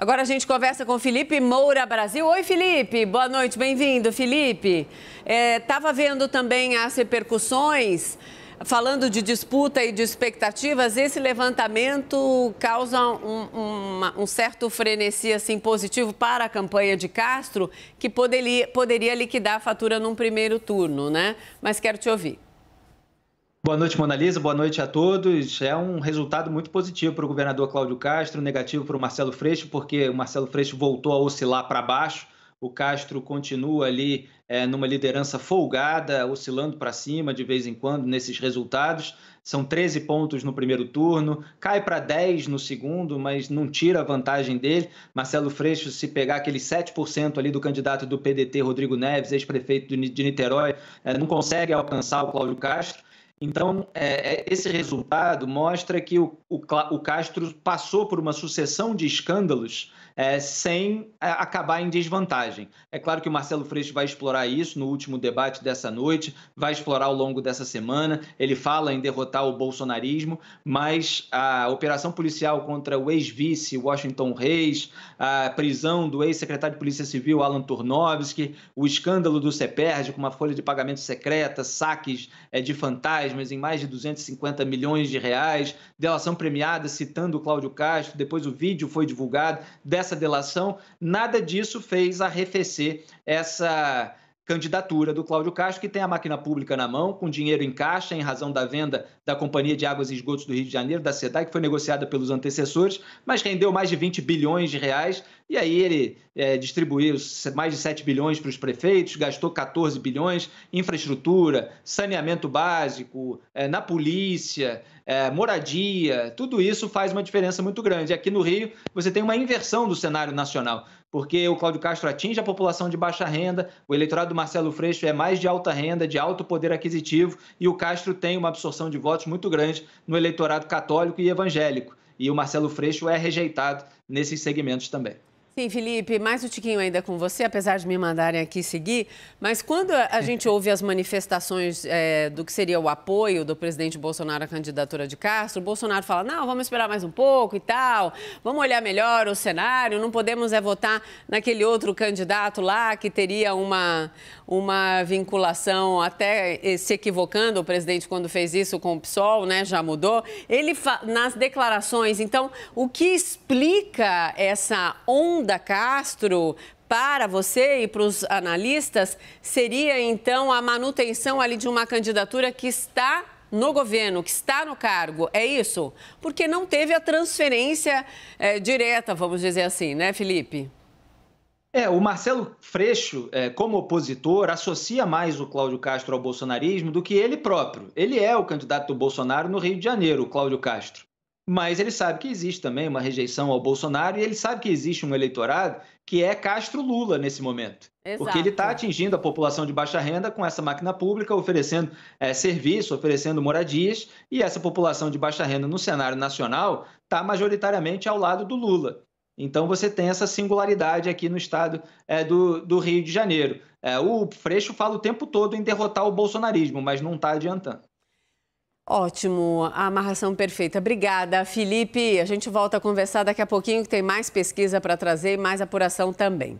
Agora a gente conversa com Felipe Moura Brasil. Oi, Felipe. Boa noite, bem-vindo, Felipe. Estava é, vendo também as repercussões, falando de disputa e de expectativas. Esse levantamento causa um, um, um certo frenesi assim, positivo para a campanha de Castro, que poderia, poderia liquidar a fatura num primeiro turno, né? Mas quero te ouvir. Boa noite, Monalisa. Boa noite a todos. É um resultado muito positivo para o governador Cláudio Castro, negativo para o Marcelo Freixo, porque o Marcelo Freixo voltou a oscilar para baixo. O Castro continua ali é, numa liderança folgada, oscilando para cima de vez em quando nesses resultados. São 13 pontos no primeiro turno, cai para 10 no segundo, mas não tira a vantagem dele. Marcelo Freixo, se pegar aquele 7% ali do candidato do PDT, Rodrigo Neves, ex-prefeito de Niterói, é, não consegue alcançar o Cláudio Castro. Então, é, é, esse resultado mostra que o, o, o, Castro passou por uma sucessão de escândalos é, sem é, acabar em desvantagem. É claro que o Marcelo Freixo vai explorar isso no último debate dessa noite, vai explorar ao longo dessa semana. Ele fala em derrotar o bolsonarismo, mas a operação policial contra o ex-vice Washington Reis, a prisão do ex-secretário de Polícia Civil Alan Turnovski, o escândalo do CEPERD com uma folha de pagamento secreta, saques é, de fantasma mas em mais de 250 milhões de reais, delação premiada citando o Cláudio Castro, depois o vídeo foi divulgado dessa delação. Nada disso fez arrefecer essa candidatura do Cláudio Castro, que tem a máquina pública na mão, com dinheiro em caixa, em razão da venda da Companhia de Águas e Esgotos do Rio de Janeiro, da SEDAI, que foi negociada pelos antecessores, mas rendeu mais de 20 bilhões de reais e aí ele é, distribuiu mais de 7 bilhões para os prefeitos, gastou 14 bilhões em infraestrutura, saneamento básico, é, na polícia, é, moradia, tudo isso faz uma diferença muito grande. E aqui no Rio você tem uma inversão do cenário nacional, porque o Cláudio Castro atinge a população de baixa renda, o eleitorado do Marcelo Freixo é mais de alta renda, de alto poder aquisitivo, e o Castro tem uma absorção de votos muito grande no eleitorado católico e evangélico. E o Marcelo Freixo é rejeitado nesses segmentos também. Sim, Felipe, mais um tiquinho ainda com você, apesar de me mandarem aqui seguir, mas quando a gente ouve as manifestações é, do que seria o apoio do presidente Bolsonaro à candidatura de Castro, Bolsonaro fala, não, vamos esperar mais um pouco e tal, vamos olhar melhor o cenário, não podemos é votar naquele outro candidato lá que teria uma, uma vinculação, até se equivocando o presidente quando fez isso com o PSOL, né, já mudou. Ele, nas declarações, então, o que explica essa onda Duda Castro, para você e para os analistas, seria então a manutenção ali de uma candidatura que está no governo, que está no cargo, é isso? Porque não teve a transferência é, direta, vamos dizer assim, né, Felipe? É, o Marcelo Freixo, eh, como opositor, associa mais o Cláudio Castro ao bolsonarismo do que ele próprio. Ele é o candidato do Bolsonaro no Rio de Janeiro, o Cláudio Castro mas ele sabe que existe também uma rejeição ao Bolsonaro e ele sabe que existe um eleitorado que é Castro Lula nesse momento. Exato. Porque ele está atingindo a população de baixa renda com essa máquina pública, oferecendo é, serviço, oferecendo moradias, e essa população de baixa renda no cenário nacional está majoritariamente ao lado do Lula. Então você tem essa singularidade aqui no estado é, do, do Rio de Janeiro. É, o Freixo fala o tempo todo em derrotar o bolsonarismo, mas não está adiantando. Ótimo, a amarração perfeita. Obrigada, Felipe. A gente volta a conversar daqui a pouquinho, que tem mais pesquisa para trazer e mais apuração também.